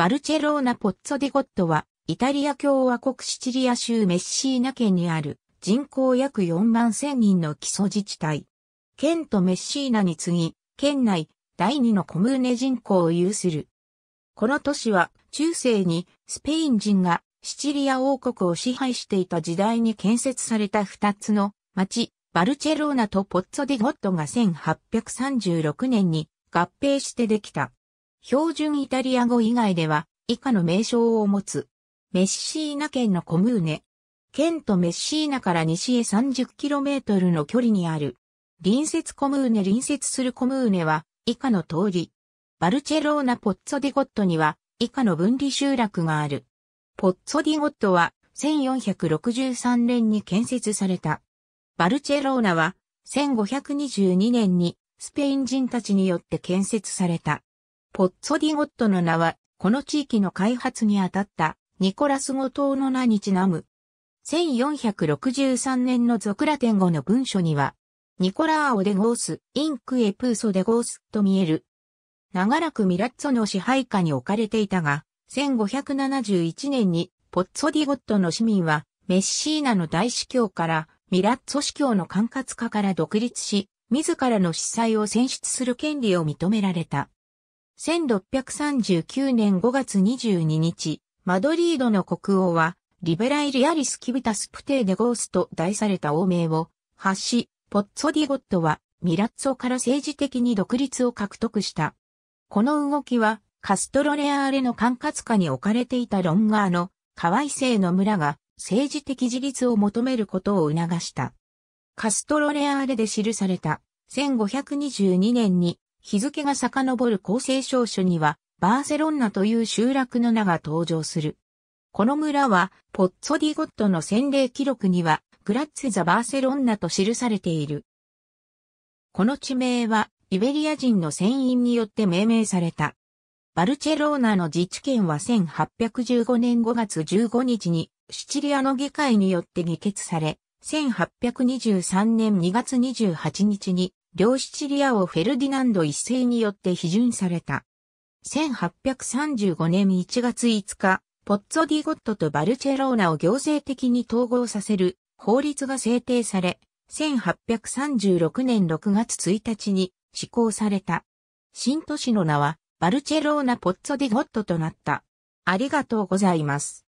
バルチェローナ・ポッツォ・ディゴットは、イタリア共和国シチリア州メッシーナ県にある人口約4万1000人の基礎自治体。県とメッシーナに次ぎ、県内第2のコムーネ人口を有する。この都市は中世にスペイン人がシチリア王国を支配していた時代に建設された2つの町、バルチェローナとポッツォ・ディゴットが1836年に合併してできた。標準イタリア語以外では以下の名称を持つ。メッシーナ県のコムーネ。県とメッシーナから西へ 30km の距離にある。隣接コムーネ隣接するコムーネは以下の通り。バルチェローナ・ポッツォディゴットには以下の分離集落がある。ポッツォディゴットは1463年に建設された。バルチェローナは1522年にスペイン人たちによって建設された。ポッツォディゴットの名は、この地域の開発にあたったニコラスゴ島の名にちなむ。1463年のゾクラテン語の文書には、ニコラーオデゴース、インクエプーソデゴースと見える。長らくミラッツォの支配下に置かれていたが、1571年にポッツォディゴットの市民は、メッシーナの大司教からミラッツォ司教の管轄下から独立し、自らの司祭を選出する権利を認められた。1639年5月22日、マドリードの国王は、リベライリアリス・キビタス・プテーデ・ゴースと題された王名を発し、ポッツォディゴットはミラッツォから政治的に独立を獲得した。この動きは、カストロレアーレの管轄下に置かれていたロンガーの、河合姓の村が政治的自立を求めることを促した。カストロレアーレで記された1522年に日付が遡る厚生証書には、バーセロンナという集落の名が登場する。この村は、ポッツォディゴットの洗礼記録には、グラッツ・ザ・バーセロンナと記されている。この地名は、イベリア人の船員によって命名された。バルチェローナの自治権は1815年5月15日に、シチリアの議会によって議決され、1823年2月28日に両シチリア王フェルディナンド一世によって批准された。1835年1月5日、ポッツォディゴットとバルチェローナを行政的に統合させる法律が制定され、1836年6月1日に施行された。新都市の名はバルチェローナ・ポッツォディゴットとなった。ありがとうございます。